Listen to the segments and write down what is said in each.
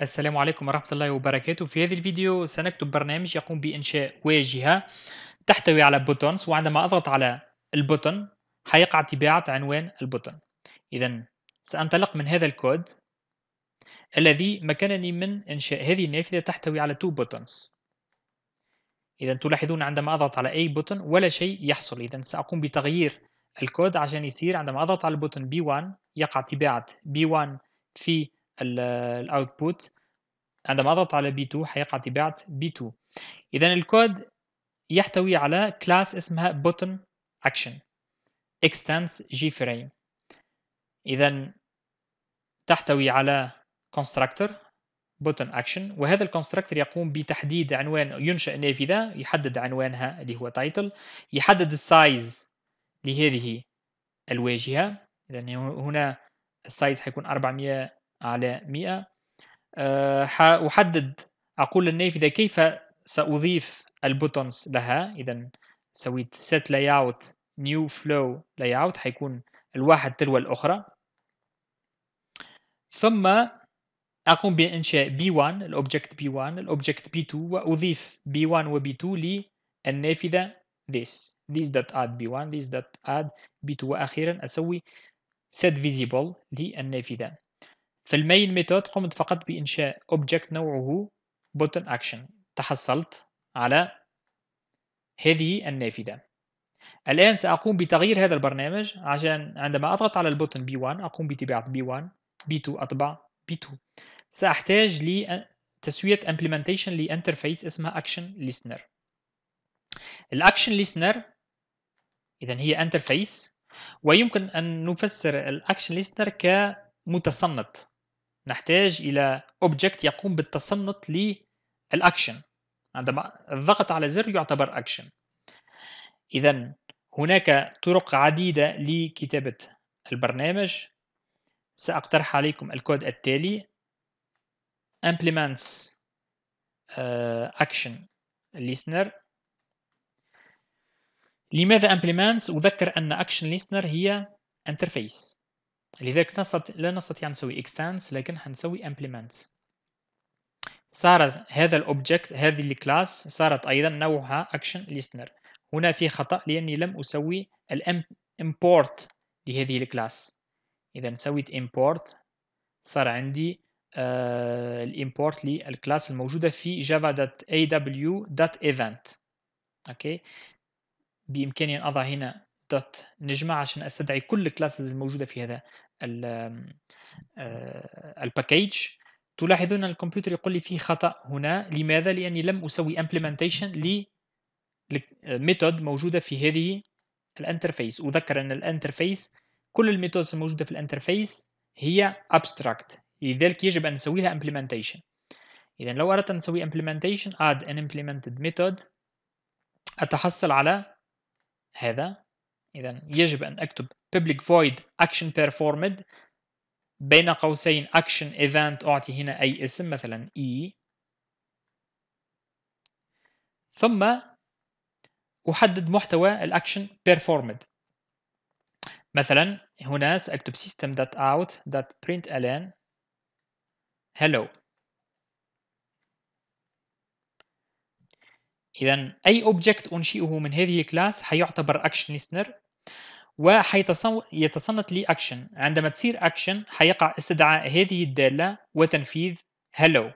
السلام عليكم ورحمة الله وبركاته في هذا الفيديو سنكتب برنامج يقوم بإنشاء واجهة تحتوي على بوتونز وعندما أضغط على البوتون حيقع تباعة عنوان البوتون إذا سأنطلق من هذا الكود الذي مكنني من إنشاء هذه النافذة تحتوي على two buttons إذا تلاحظون عندما أضغط على أي بوتون ولا شيء يحصل إذا سأقوم بتغيير الكود عشان يصير عندما أضغط على البوتون B1 يقع تباعه b B1 في الاوتبوت عندما اضغط على B2 حيقع طباعة B2 اذا الكود يحتوي على كلاس اسمها button action extends gframe اذا تحتوي على constructor button action وهذا الكونستراكتور يقوم بتحديد عنوان ينشا نافذه يحدد عنوانها اللي هو title يحدد السايز لهذه الواجهه اذا هنا السايز حيكون 400 على 100 آه، أحدد أقول للنافذة كيف سأضيف البوتونز لها إذا سويت set layout new flow layout حيكون الواحد تلو الأخرى ثم أقوم بإنشاء B1 الأوبجكت B1 الأوبجكت B2 وأضيف B1 و B2 للنافذة this this.add B1 this.add B2 وأخيرا أسوي set visible للنافذة فالميل ميثود قمت فقط بإنشاء object نوعه button action تحصلت على هذه النافذة الآن سأقوم بتغيير هذا البرنامج عشان عندما أضغط على البوتن B1 أقوم بطباعة B1 B2 أطبع B2 سأحتاج لتسوية implementation لانترفيس اسمها action listener الاكشن listener إذا هي انترفيس ويمكن أن نفسر الاكشن listener كمتصنت نحتاج إلى أوبجكت يقوم بالتصنت للأكشن عندما الضغط على زر يعتبر أكشن إذا هناك طرق عديدة لكتابة البرنامج سأقترح عليكم الكود التالي implements uh, action listener لماذا implements؟ أذكر أن action listener هي interface لذلك لا نستطيع أن نسوي extends لكن حنسوي implement صارت هذا الاوبجكت هذه الكلاس صارت ايضا نوعها action listener هنا في خطا لاني لم اسوي الامبورت لهذه الكلاس اذا سويت import صار عندي آه الامبورت للكلاس الموجوده في java.aw.event اوكي بامكاني ان اضع هنا نجمع نجمه عشان استدعي كل الكلاسز الموجوده في هذا آه، الباكيج تلاحظون الكمبيوتر يقول لي في خطأ هنا لماذا؟ لأني لم أسوي implementation لميثود موجودة في هذه الانترفيس أذكر أن الانترفيس كل الميثودز الموجودة في الانترفيس هي abstract لذلك يجب أن نسوي لها امبلمنتيشن إذا لو أردت أن نسوي امبلمنتيشن add an implemented method أتحصل على هذا إذا يجب أن أكتب public void action performed بين قوسين action event أعطي هنا أي اسم مثلا E ثم أحدد محتوى الأكشن performed مثلا هنا سأكتب system.out.println hello إذا أي object أنشئه من هذه الكلاس حيعتبر action listener وحيتصنت لي أكشن عندما تصير أكشن حيقع استدعاء هذه الدالة وتنفيذ hello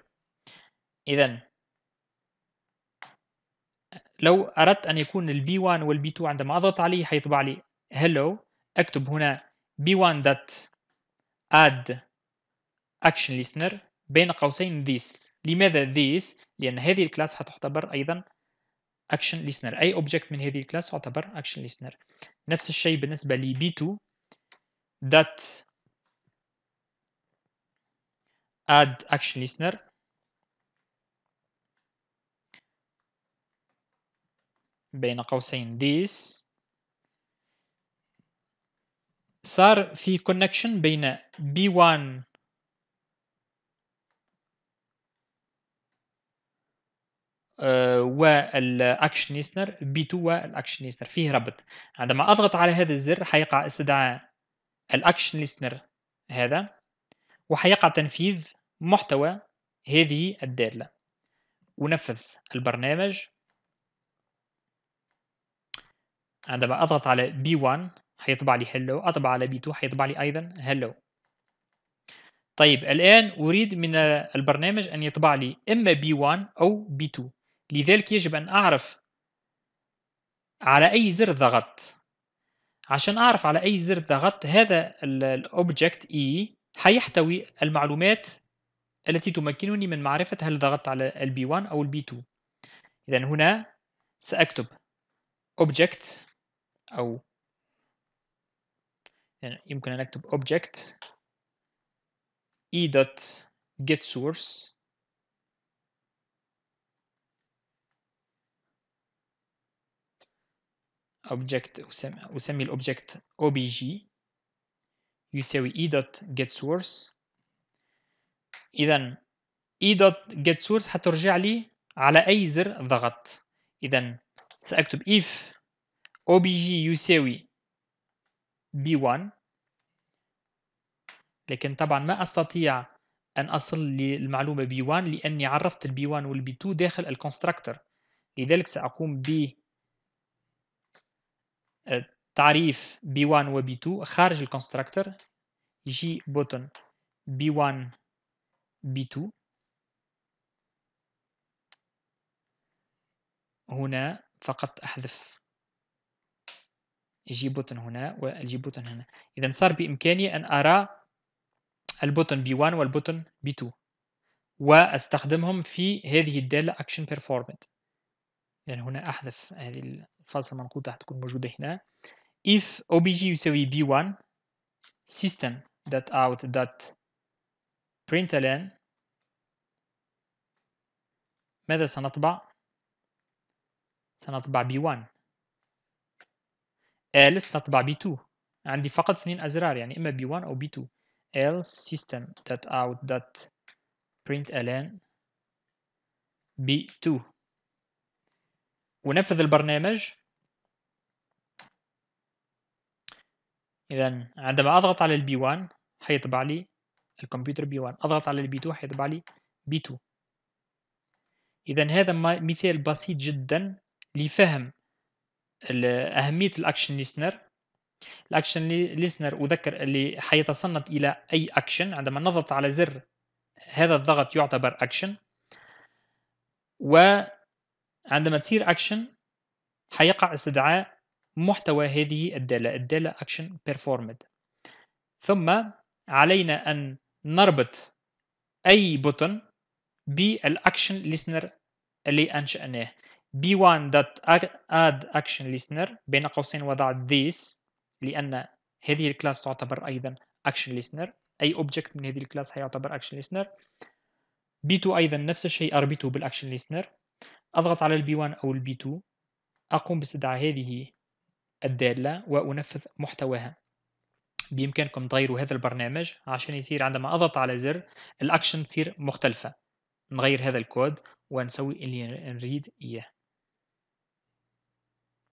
إذا لو أردت أن يكون البي 1 والبي 2 عندما أضغط عليه حيطبع لي hello أكتب هنا b1.add action listener بين قوسين this لماذا this؟ لأن هذه الكلاس حتعتبر أيضا action listener أي object من هذه الكلاس تعتبر action listener نفس الشيء بالنسبة ل B2 that add action listener بين قوسين this صار في connection بين B1 والاكشن يسنر بي 2 والاكشن يسنر فيه ربط عندما اضغط على هذا الزر حيقع استدعاء الاكشن ليسنر هذا وحيقع تنفيذ محتوى هذه الدالة ونفذ البرنامج عندما اضغط علي بي B1 حيطبع لي هلو اطبع علي بي B2 حيطبع لي ايضا هلو طيب الان اريد من البرنامج ان يطبع لي اما بي 1 او بي 2 لذلك يجب أن أعرف على أي زر ضغطت عشان أعرف على أي زر ضغطت هذا الأوبجكت E حيحتوي المعلومات التي تمكنني من معرفة هل ضغطت على الـ B1 أو الـ B2 إذا هنا سأكتب object أو يعني يمكن أن أكتب object e.getSource object أسمي الأوبجكت obj يساوي e dot get source إذا e dot get source حترجع لي على أي زر ضغط إذا سأكتب if obj يساوي b1 لكن طبعا ما أستطيع أن أصل للمعلومة b1 لأني عرفت ال b 1 وال b 2 داخل الكونستراكتور لذلك سأقوم ب تعريف B1 و B2 خارج الكونستراكتور يجي بوتن B1 B2 هنا فقط أحذف يجي بوتن هنا والجي بوتن هنا إذا صار بإمكاني أن أرى البوتن B1 والبوتن B2 وأستخدمهم في هذه الدالة Action Performed يعني هنا أحذف هذه الفاصلة منقوطة حتكون موجودة هنا if obg يساوي b1 system dot out dot println ماذا سنطبع؟ سنطبع b1 else نطبع b2 عندي فقط اثنين أزرار يعني إما b1 أو b2 else system dot out dot println b2 ونفذ البرنامج إذا عندما أضغط على البي 1 حيطبع لي الكمبيوتر بي 1 أضغط على البي 2 حيطبع لي بي 2 إذا هذا مثال بسيط جدا لفهم أهمية الأكشن ليسنر الأكشن ليسنر أذكر اللي حيتصنت إلى أي أكشن عندما نضغط على زر هذا الضغط يعتبر أكشن و عندما تصير اكشن حيقع استدعاء محتوى هذه الدالة الدالة action performed ثم علينا أن نربط أي بوتن بالاكشن ليسنر اللي أنشأناه b1.addActionListener بين قوسين وضعت this لأن هذه الكلاس تعتبر أيضا action listener أي object من هذه الكلاس هيعتبر action listener b2 أيضا نفس الشيء أربطه بالاكشن listener أضغط على البي 1 أو البي 2 أقوم باستدعاء هذه الدالة وأنفذ محتواها بإمكانكم تغيروا هذا البرنامج عشان يصير عندما أضغط على زر الأكشن تصير مختلفة نغير هذا الكود ونسوي اللي نريد إياه